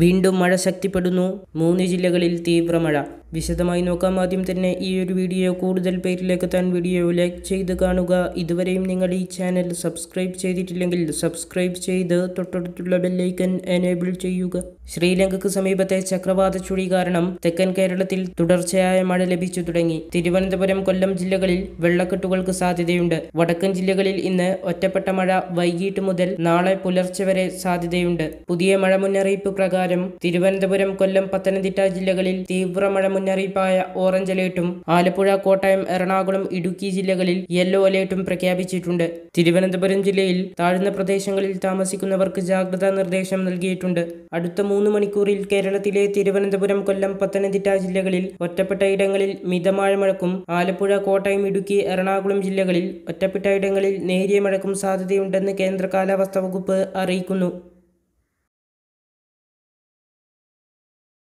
വീണ്ടും മഴ ശക്തിപ്പെടുന്നു മൂന്ന് ജില്ലകളിൽ തീവ്രമഴ വിശദമായി നോക്കാം ആദ്യം തന്നെ ഈ ഒരു വീഡിയോ കൂടുതൽ പേരിലേക്ക് എത്താൻ വീഡിയോ ലൈക്ക് ചെയ്ത് കാണുക ഇതുവരെയും നിങ്ങൾ ഈ ചാനൽ സബ്സ്ക്രൈബ് ചെയ്തിട്ടില്ലെങ്കിൽ സബ്സ്ക്രൈബ് ചെയ്ത് തൊട്ടടുത്തുള്ള ബെല്ലൈക്കൻ എനേബിൾ ചെയ്യുക ശ്രീലങ്കയ്ക്ക് സമീപത്തെ ചക്രവാത ചുഴി കാരണം തെക്കൻ കേരളത്തിൽ തുടർച്ചയായ മഴ ലഭിച്ചു തുടങ്ങി തിരുവനന്തപുരം കൊല്ലം ജില്ലകളിൽ വെള്ളക്കെട്ടുകൾക്ക് സാധ്യതയുണ്ട് വടക്കൻ ജില്ലകളിൽ ഇന്ന് ഒറ്റപ്പെട്ട മഴ വൈകിട്ട് മുതൽ നാളെ പുലർച്ചെ വരെ സാധ്യതയുണ്ട് പുതിയ മഴ മുന്നറിയിപ്പ് പ്രകാരം തിരുവനന്തപുരം കൊല്ലം പത്തനംതിട്ട ജില്ലകളിൽ തീവ്ര മഴ മുന്നറിയിപ്പായ ഓറഞ്ച് അലേർട്ടും ആലപ്പുഴ കോട്ടയം എറണാകുളം ഇടുക്കി ജില്ലകളിൽ യെല്ലോ അലേർട്ടും പ്രഖ്യാപിച്ചിട്ടുണ്ട് തിരുവനന്തപുരം ജില്ലയിൽ താഴ്ന്ന പ്രദേശങ്ങളിൽ താമസിക്കുന്നവർക്ക് ജാഗ്രതാ നിർദ്ദേശം നൽകിയിട്ടുണ്ട് അടുത്ത മൂന്ന് മണിക്കൂറിൽ കേരളത്തിലെ തിരുവനന്തപുരം കൊല്ലം പത്തനംതിട്ട ജില്ലകളിൽ ഒറ്റപ്പെട്ട ഇടങ്ങളിൽ മിതമായ മഴക്കും ആലപ്പുഴ കോട്ടയം ഇടുക്കി എറണാകുളം ജില്ലകളിൽ ഒറ്റപ്പെട്ട ഇടങ്ങളിൽ നേരിയ മഴക്കും സാധ്യതയുണ്ടെന്ന് കേന്ദ്ര കാലാവസ്ഥാ വകുപ്പ് അറിയിക്കുന്നു